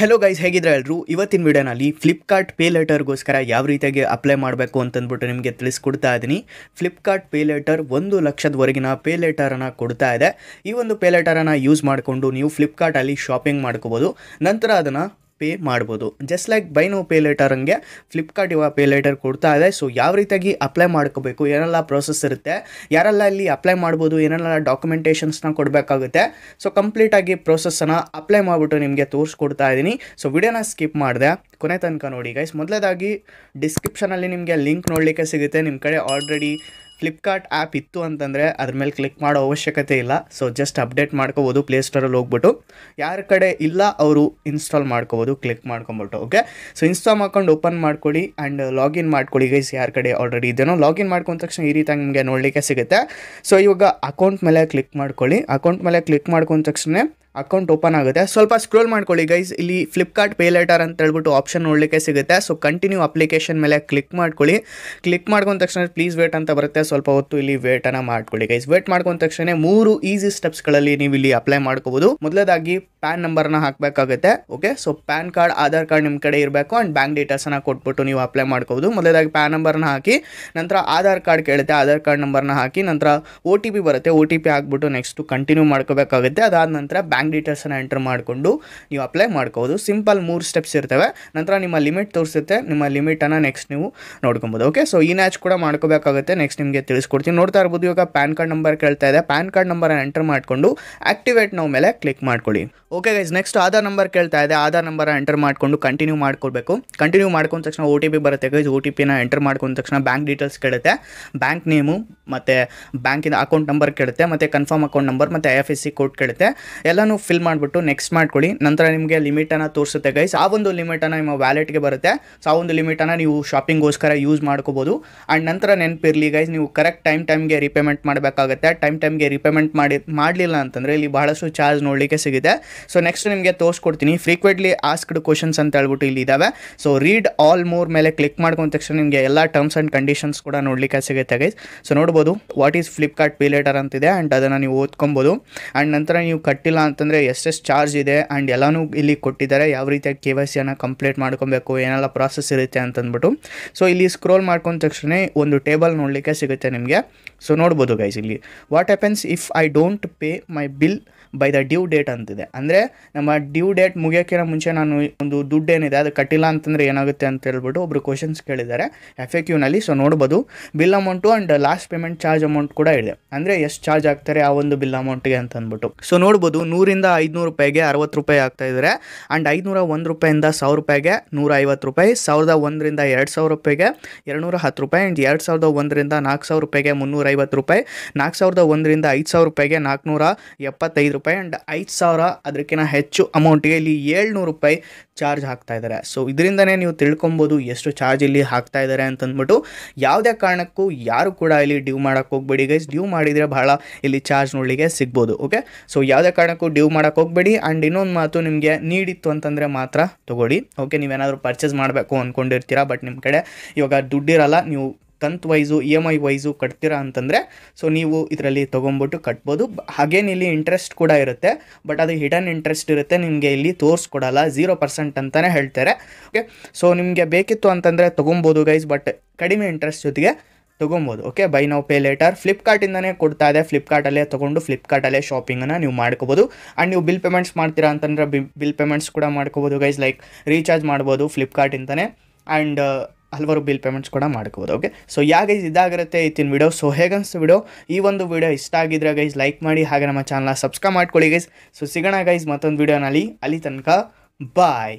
hello guys ಹೇಗಿದ್ರೆ ಎಲ್ಲರೂ ಇವತ್ತಿನ ವಿಡಿಯೋನಲ್ಲಿ ಫ್ಲಿಪ್ಕಾರ್ಟ್ ಪೇ ಲೆಟರ್ಗೋಸ್ಕರ ಯಾವ ರೀತಿಯಾಗಿ ಅಪ್ಲೈ ಮಾಡಬೇಕು ಅಂತಂದ್ಬಿಟ್ಟು ನಿಮಗೆ ತಿಳಿಸ್ಕೊಡ್ತಾ ಇದ್ದೀನಿ ಫ್ಲಿಪ್ಕಾರ್ಟ್ ಪೇ ಲೆಟರ್ ಒಂದು ಲಕ್ಷದವರೆಗಿನ ಪೇ ಲೆಟರನ್ನು ಕೊಡ್ತಾ ಇದೆ ಈ ಒಂದು ಪೇ ಲೆಟರನ್ನು ಯೂಸ್ ಮಾಡಿಕೊಂಡು ನೀವು ಫ್ಲಿಪ್ಕಾರ್ಟಲ್ಲಿ ಶಾಪಿಂಗ್ ಮಾಡ್ಕೋಬೋದು ನಂತರ ಅದನ್ನು ಪೇ ಮಾಡ್ಬೋದು just like buy now pay later ಹಂಗೆ ಫ್ಲಿಪ್ಕಾರ್ಟ್ ಇವಾಗ ಪೇ ಲೇಟರ್ ಕೊಡ್ತಾ ಇದೆ ಸೊ ಯಾವ ರೀತಿಯಾಗಿ ಅಪ್ಲೈ ಮಾಡ್ಕೋಬೇಕು ಏನೆಲ್ಲ ಪ್ರೊಸೆಸ್ ಇರುತ್ತೆ ಯಾರೆಲ್ಲ ಇಲ್ಲಿ ಅಪ್ಲೈ ಮಾಡ್ಬೋದು ಏನೆಲ್ಲ ಡಾಕ್ಯುಮೆಂಟೇಷನ್ಸ್ನ ಕೊಡಬೇಕಾಗುತ್ತೆ ಸೊ ಕಂಪ್ಲೀಟಾಗಿ ಪ್ರೋಸೆಸ್ಸನ್ನು ಅಪ್ಲೈ ಮಾಡಿಬಿಟ್ಟು ನಿಮಗೆ ತೋರಿಸ್ಕೊಡ್ತಾ ಇದ್ದೀನಿ ಸೊ ವಿಡಿಯೋನ ಸ್ಕಿಪ್ ಮಾಡಿದೆ ಕೊನೆ ತನಕ ನೋಡಿ ಗೈಸ್ ಮೊದಲೇದಾಗಿ ಡಿಸ್ಕ್ರಿಪ್ಷನಲ್ಲಿ ನಿಮಗೆ ಲಿಂಕ್ ನೋಡಲಿಕ್ಕೆ ಸಿಗುತ್ತೆ ನಿಮ್ಮ ಕಡೆ ಆಲ್ರೆಡಿ ಫ್ಲಿಪ್ಕಾರ್ಟ್ ಆ್ಯಪ್ ಇತ್ತು ಅಂತಂದರೆ ಅದ್ರ ಮೇಲೆ ಕ್ಲಿಕ್ ಮಾಡೋ ಅವಶ್ಯಕತೆ ಇಲ್ಲ ಸೊ ಜಸ್ಟ್ ಅಪ್ಡೇಟ್ ಮಾಡ್ಕೋಬೋದು ಪ್ಲೇಸ್ಟೋರಲ್ಲಿ ಹೋಗ್ಬಿಟ್ಟು ಯಾರ ಕಡೆ ಇಲ್ಲ ಅವರು ಇನ್ಸ್ಟಾಲ್ ಮಾಡ್ಕೋಬೋದು ಕ್ಲಿಕ್ ಮಾಡ್ಕೊಂಬಿಟ್ಟು ಓಕೆ ಸೊ ಇನ್ಸ್ಟಾಲ್ ಮಾಡ್ಕೊಂಡು ಓಪನ್ ಮಾಡ್ಕೊಳ್ಳಿ ಆ್ಯಂಡ್ ಲಾಗಿನ್ ಮಾಡ್ಕೊಳ್ಳಿ ಗೈಸ್ ಯಾರ ಕಡೆ ಆಲ್ರೆಡಿ ಇದೆಯೋ ಲಾಗಿನ್ ಮಾಡ್ಕೊಂಡ ತಕ್ಷಣ ಈ ರೀತಿಯಾಗಿ ನಿಮಗೆ ನೋಡಲಿಕ್ಕೆ ಸಿಗುತ್ತೆ ಸೊ ಇವಾಗ ಅಕೌಂಟ್ ಮೇಲೆ ಕ್ಲಿಕ್ ಮಾಡ್ಕೊಳ್ಳಿ ಅಕೌಂಟ್ ಮೇಲೆ ಕ್ಲಿಕ್ ಮಾಡ್ಕೊಂಡ ತಕ್ಷಣ ಅಕೌಂಟ್ ಓಪನ್ ಆಗುತ್ತೆ ಸ್ವಲ್ಪ ಸ್ಕ್ರೋಲ್ ಮಾಡ್ಕೊಳ್ಳಿ ಗೈಸ್ ಇಲ್ಲಿ ಫ್ಲಿಪ್ಕಾರ್ಟ್ ಪೇ ಲೆಟರ್ ಅಂತ ಹೇಳ್ಬಿಟ್ಟು ಆಪ್ಷನ್ ನೋಡಲಿಕ್ಕೆ ಸಿಗುತ್ತೆ ಸೊ ಕಂಟಿನ್ಯೂ ಅಪ್ಲಿಕೇಶನ್ ಮೇಲೆ ಕ್ಲಿಕ್ ಮಾಡ್ಕೊಳ್ಳಿ ಕ್ಲಿಕ್ ಮಾಡ್ಕೊಂಡ ತಕ್ಷಣ ಪ್ಲೀಸ್ ವೇಟ್ ಅಂತ ಬರುತ್ತೆ ಸ್ವಲ್ಪ ಹೊತ್ತು ಇಲ್ಲಿ ವೇಟನ್ನು ಮಾಡ್ಕೊಳ್ಳಿ ಗೈಸ್ ವೇಟ್ ಮಾಡ್ಕೊಂಡ ತಕ್ಷಣ ಮೂರು ಈಸಿ ಸ್ಟೆಪ್ಸ್ಗಳಲ್ಲಿ ನೀವು ಇಲ್ಲಿ ಅಪ್ಲೈ ಮಾಡ್ಕೋಬಹುದು ಮೊದಲದಾಗಿ ಪ್ಯಾನ್ ನಂಬರ್ನ ಹಾಕಬೇಕಾಗುತ್ತೆ okay so PAN card Aadhaar card ನಿಮ್ಮ ಕಡೆ ಇರಬೇಕು ಆ್ಯಂಡ್ ಬ್ಯಾಂಕ್ ಡೀಟೇಲ್ಸನ್ನು ಕೊಟ್ಬಿಟ್ಟು ನೀವು ಅಪ್ಲೈ ಮಾಡ್ಕೋಬಹುದು ಮೊದಲಾಗಿ ಪ್ಯಾನ್ ನಂಬರ್ನ ಹಾಕಿ ನಂತರ ಆಧಾರ್ ಕಾರ್ಡ್ ಕೇಳುತ್ತೆ ಆಧಾರ್ ಕಾರ್ಡ್ ನಂಬರ್ನ ಹಾಕಿ ನಂತರ ಓ ಟಿ ಪಿ ಬರುತ್ತೆ ಓ ಟಿ ಪಿ ಹಾಕ್ಬಿಟ್ಟು ನೆಕ್ಸ್ಟು ಕಂಟಿನ್ಯೂ ಮಾಡ್ಕೋಬೇಕಾಗುತ್ತೆ ಅದಾದ ನಂತರ ಬ್ಯಾಂಕ್ ಬ್ಯಾಂಕ್ ಡೀಟೇಲ್ಸನ್ನು ಎಂಟರ್ ಮಾಡಿಕೊಂಡು ನೀವು ಅಪ್ಲೈ ಮಾಡ್ಕೋಬೋದು ಸಿಂಪಲ್ ಮೂರು ಸ್ಟೆಪ್ಸ್ ಇರ್ತವೆ ನಂತರ ನಿಮ್ಮ ಲಿಮಿಟ್ ತೋರಿಸುತ್ತೆ ನಿಮ್ಮ ಲಿಮಿಟನ್ನು ನೆಕ್ಸ್ಟ್ ನೀವು ನೋಡ್ಕೊಬೋದು ಓಕೆ ಸೊ ಈ ನ್ಯಾಚ್ ಕೂಡ ಮಾಡ್ಕೋಬೇಕಾಗುತ್ತೆ ನೆಕ್ಸ್ಟ್ ನಿಮಗೆ ತಿಳಿಸ್ಕೊಡ್ತೀನಿ ನೋಡ್ತಾ ಇರ್ಬೋದು ಇವಾಗ ಪ್ಯಾನ್ ಕಾರ್ಡ್ ನಂಬರ್ ಕೇಳ್ತಾ ಇದೆ ಪ್ಯಾನ್ ಕಾರ್ಡ್ ನಂಬರನ್ನು ಎಂಟರ್ ಮಾಡಿಕೊಂಡು ಆಕ್ಟಿವೇಟ್ ನಾವು ಮೇಲೆ ಕ್ಲಿಕ್ ಮಾಡ್ಕೊಳ್ಳಿ okay guys next Aadhaar number ಕೇಳ್ತಾ ಇದೆ ಆಧಾರ್ ನಂಬರ್ ಎಂಟರ್ ಮಾಡಿಕೊಂಡು ಕಂಟಿನ್ಯೂ ಮಾಡ್ಕೊಳ್ಬೇಕು ಕಂಟಿನ್ಯೂ ಮಾಡ್ಕೊಂಡ ತಕ್ಷಣ ಒ ಟಿ ಪಿ ಬರುತ್ತೆ ಗೈಸ್ ಒ ಟಿ ಪಿನ ಎಂಟರ್ ಮಾಡ್ಕೊಂಡ ತಕ್ಷಣ ಬ್ಯಾಂಕ್ ಡೀಟೇಲ್ಸ್ ಕೇಳುತ್ತೆ ಬ್ಯಾಂಕ್ ನೇಮು ಮತ್ತು ಬ್ಯಾಂಕಿನ ಅಕೌಂಟ್ ನಂಬರ್ ಕೇಳುತ್ತೆ ಮತ್ತು ಕನ್ಫರ್ಮ್ ಅಕೌಂಟ್ ನಂಬರ್ ಮತ್ತು I F S C code ಕೇಳುತ್ತೆ ಎಲ್ಲನೂ ಫಿಲ್ ಮಾಡಿಬಿಟ್ಟು ನೆಕ್ಸ್ಟ್ ಮಾಡ್ಕೊಳ್ಳಿ ನಂತರ ನಿಮಗೆ ಲಿಮಿಟನ್ನು ತೋರಿಸುತ್ತೆ ಗೈಸ್ ಆ ಒಂದು ಲಿಮಿಟನ್ನು ನಿಮ್ಮ ವ್ಯಾಲೆಟ್ಗೆ ಬರುತ್ತೆ ಸೊ ಆ ಒಂದು ಲಿಮಿಟನ್ನು ನೀವು ಶಾಪಿಂಗ್ಗೋಸ್ಕರ ಯೂಸ್ ಮಾಡ್ಕೋಬೋದು ಆ್ಯಂಡ್ ನಂತರ ನೆನಪಿರಲಿ ಗೈಸ್ ನೀವು ಕರೆಕ್ಟ್ ಟೈಮ್ ಟೈಮ್ಗೆ ರಿಪೇಮೆಂಟ್ ಮಾಡಬೇಕಾಗುತ್ತೆ ಟೈಮ್ ಟೈಮ್ಗೆ ರಿಪೇಮೆಂಟ್ ಮಾಡಿ ಮಾಡಲಿಲ್ಲ ಅಂತಂದರೆ ಇಲ್ಲಿ ಬಹಳಷ್ಟು ಚಾರ್ಜ್ ನೋಡಲಿಕ್ಕೆ ಸಿಗುತ್ತೆ ಸೊ ನೆಕ್ಸ್ಟ್ ನಿಮಗೆ ತೋರಿಸ್ಕೊಡ್ತೀನಿ ಫ್ರೀಕ್ವೆಂಟ್ಲಿ ಆಸ್ಕ್ಡ್ ಕ್ವಶನ್ಸ್ ಅಂತ ಹೇಳ್ಬಿಟ್ಟು ಇಲ್ಲಿ ಇದ್ದಾವೆ ಸೊ ರೀಡ್ ಆಲ್ ಮೋರ್ ಮೇಲೆ ಕ್ಲಿಕ್ ಮಾಡ್ಕೊಂಡ ತಕ್ಷಣ ನಿಮಗೆ ಎಲ್ಲ ಟರ್ಮ್ಸ್ ಆ್ಯಂಡ್ ಕಂಡೀಷನ್ಸ್ ಕೂಡ ನೋಡಲಿಕ್ಕೆ ಸಿಗುತ್ತೆ ಗೈಸ್ ಸೊ ನೋಡ್ಬೋದು what is Flipkart pay later ಅಂತಿದೆ ಆ್ಯಂಡ್ ಅದನ್ನು ನೀವು ಓದ್ಕೊಬೋದು ಆ್ಯಂಡ್ ನಂತರ ನೀವು ಕಟ್ಟಿಲ್ಲ ಅಂತ ಅಂತಂದರೆ ಎಷ್ಟೆಷ್ಟು ಚಾರ್ಜ್ ಇದೆ ಆ್ಯಂಡ್ ಎಲ್ಲನೂ ಇಲ್ಲಿ ಕೊಟ್ಟಿದ್ದಾರೆ ಯಾವ ರೀತಿಯಾಗಿ ಕೆ ವೈ ಸಿಯನ್ನು ಕಂಪ್ಲೀಟ್ ಮಾಡ್ಕೊಬೇಕು ಏನೆಲ್ಲ ಪ್ರಾಸೆಸ್ ಇರುತ್ತೆ ಅಂತಂದ್ಬಿಟ್ಟು ಸೊ ಇಲ್ಲಿ ಸ್ಕ್ರೋಲ್ ಮಾಡ್ಕೊಂಡ ತಕ್ಷಣ ಒಂದು ಟೇಬಲ್ ನೋಡಲಿಕ್ಕೆ ಸಿಗುತ್ತೆ ನಿಮಗೆ ಸೊ ನೋಡ್ಬೋದು ಗೈಸ್ ಇಲ್ಲಿ what happens if I don't pay my bill by the due date ಅಂತಿದೆ ಅಂದರೆ ನಮ್ಮ ಡ್ಯೂ ಡೇಟ್ ಮುಗಿಯೋಕ್ಕಿಂತ ಮುಂಚೆ ನಾನು ಒಂದು ದುಡ್ಡು ಏನಿದೆ ಅದು ಕಟ್ಟಿಲ್ಲ ಅಂತಂದರೆ ಏನಾಗುತ್ತೆ ಅಂತ ಹೇಳ್ಬಿಟ್ಟು ಒಬ್ಬರು ಕ್ವಶನ್ಸ್ ಕೇಳಿದ್ದಾರೆ ಎಫ್ ಎ ಕ್ಯೂನಲ್ಲಿ ಸೊ ನೋಡ್ಬೋದು bill amount and last payment charge amount ಕೂಡ ಇದೆ ಅಂದರೆ ಎಷ್ಟು ಚಾರ್ಜ್ ಆಗ್ತಾರೆ ಆ ಒಂದು ಬಿಲ್ ಅಮೌಂಟ್ಗೆ ಅಂತ ಅಂದ್ಬಿಟ್ಟು ಸೊ ನೋಡ್ಬೋದು ನೂರಿಂದ ಐದುನೂರು ರೂಪಾಯಿಗೆ ಅರವತ್ತು ರೂಪಾಯಿ ಆಗ್ತಾ ಇದ್ದಾರೆ ಆ್ಯಂಡ್ ಐದುನೂರ ಒಂದು ರೂಪಾಯಿಂದ ಸಾವಿರ ರೂಪಾಯಿಗೆ ನೂರ ಐವತ್ತು ರೂಪಾಯಿ ಸಾವಿರದ ಒಂದರಿಂದ ಎರಡು ಸಾವಿರ ರೂಪಾಯಿಗೆ ಎರಡುನೂರ ಹತ್ತು ರೂಪಾಯಿ ಆ್ಯಂಡ್ ಎರಡು ಸಾವಿರದ ಒಂದರಿಂದ ನಾಲ್ಕು ಸಾವಿರ ರೂಪಾಯಿಗೆ ಮುನ್ನೂರ ಐವತ್ತು ರೂಪಾಯಿ ನಾಲ್ಕು ಸಾವಿರದ ಒಂದರಿಂದ ಐದು ಸಾವಿರ ರೂಪಾಯಿಗೆ ನಾಲ್ಕುನೂರ ಎಪ್ಪತ್ತೈದು ರೂಪಾಯಿ ಆ್ಯಂಡ್ ಐದು ಸಾವಿರ ಅದಕ್ಕಿಂತ ಹೆಚ್ಚು ಅಮೌಂಟಿಗೆ ಇಲ್ಲಿ ಏಳ್ನೂರು ರೂಪಾಯಿ ಚಾರ್ಜ್ ಹಾಕ್ತಾ ಇದ್ದಾರೆ ಸೊ ಇದರಿಂದನೇ ನೀವು ತಿಳ್ಕೊಬೋದು ಎಷ್ಟು ಚಾರ್ಜ್ ಇಲ್ಲಿ ಹಾಕ್ತಾ ಇದ್ದಾರೆ ಅಂತಂದ್ಬಿಟ್ಟು ಯಾವುದೇ ಕಾರಣಕ್ಕೂ ಯಾರು ಕೂಡ ಇಲ್ಲಿ ಡ್ಯೂ ಮಾಡೋಕ್ಕೆ ಹೋಗ್ಬೇಡಿ ಗೈಸ್ ಡ್ಯೂ ಮಾಡಿದರೆ ಭಾಳ ಇಲ್ಲಿ ಚಾರ್ಜ್ ನೋಡಲಿಕ್ಕೆ ಸಿಗ್ಬೋದು ಓಕೆ ಸೊ ಯಾವುದೇ ಕಾರಣಕ್ಕೂ ಡ್ಯೂ ಮಾಡೋಕ್ಕೆ ಹೋಗಬೇಡಿ ಆ್ಯಂಡ್ ಇನ್ನೊಂದು ಮಾತು ನಿಮಗೆ ನೀಡಿತ್ತು ಅಂತಂದರೆ ಮಾತ್ರ ತೊಗೊಳ್ಳಿ ಓಕೆ ನೀವೇನಾದರೂ ಪರ್ಚೇಸ್ ಮಾಡಬೇಕು ಅಂದ್ಕೊಂಡಿರ್ತೀರಾ ಬಟ್ ನಿಮ್ಮ ಕಡೆ ಇವಾಗ ದುಡ್ಡಿರಲ್ಲ ನೀವು ತಂತ್ wise E M I wise ಕಟ್ತೀರಾ ಅಂತಂದರೆ ಸೊ ನೀವು ಇದರಲ್ಲಿ ತೊಗೊಂಬಿಟ್ಟು ಕಟ್ಬೋದು ಹಾಗೇನು ಇಲ್ಲಿ ಇಂಟ್ರೆಸ್ಟ್ ಕೂಡ ಇರುತ್ತೆ ಬಟ್ ಅದು ಹಿಡನ್ ಇಂಟ್ರೆಸ್ಟ್ ಇರುತ್ತೆ ನಿಮಗೆ ಇಲ್ಲಿ ತೋರಿಸ್ಕೊಡಲ್ಲ ಝೀರೋ ಪರ್ಸೆಂಟ್ ಅಂತಲೇ ಹೇಳ್ತಾರೆ ಓಕೆ ಸೊ ನಿಮಗೆ ಬೇಕಿತ್ತು ಅಂತಂದರೆ ತೊಗೊಬೋದು ಗೈಸ್ ಬಟ್ ಕಡಿಮೆ ಇಂಟ್ರೆಸ್ಟ್ ಜೊತೆಗೆ ತೊಗೊಬೋದು okay buy now pay later ಫ್ಲಿಪ್ಕಾರ್ಟಿಂದನೇ ಕೊಡ್ತಾ ಇದೆ ಫ್ಲಿಪ್ಕಾರ್ಟಲ್ಲೇ ತೊಗೊಂಡು ಫ್ಲಿಪ್ಕಾರ್ಟಲ್ಲೇ ಶಾಪಿಂಗನ್ನು ನೀವು ಮಾಡ್ಕೋಬೋದು ಆ್ಯಂಡ್ ನೀವು ಬಿಲ್ ಪೇಮೆಂಟ್ಸ್ ಮಾಡ್ತೀರಾ ಅಂತಂದರೆ ಬಿಲ್ ಪೇಮೆಂಟ್ಸ್ ಕೂಡ ಮಾಡ್ಕೋಬೋದು ಗೈಸ್ ಲೈಕ್ ರೀಚಾರ್ಜ್ ಮಾಡ್ಬೋದು ಫ್ಲಿಪ್ಕಾರ್ಟಿಂದನೇ ಆ್ಯಂಡ್ ಹಲವಾರು ಬಿಲ್ ಪೇಮೆಂಟ್ಸ್ ಕೂಡ ಮಾಡ್ಕೋಬೋದು ಓಕೆ ಸೊ ಯಾ ಗೈಸ್ ಇದಾಗಿರುತ್ತೆ ಇತ್ತಿನ ವಿಡಿಯೋ ಸೊ ಹೇಗನ್ಸ್ ವಿಡಿಯೋ ಈ ಒಂದು ವಿಡಿಯೋ ಇಷ್ಟ ಆಗಿದ್ರೆ ಗೈಸ್ ಲೈಕ್ ಮಾಡಿ ಹಾಗೆ ನಮ್ಮ ಚಾನಲ್ನ ಸಬ್ಸ್ಕ್ರೈಬ್ ಮಾಡ್ಕೊಳ್ಳಿ ಗೈಸ್ ಸೊ ಸಿಗೋಣ ಗೈಸ್ ಮತ್ತೊಂದು ವಿಡಿಯೋನಲ್ಲಿ ಅಲ್ಲಿ ತನಕ ಬಾಯ್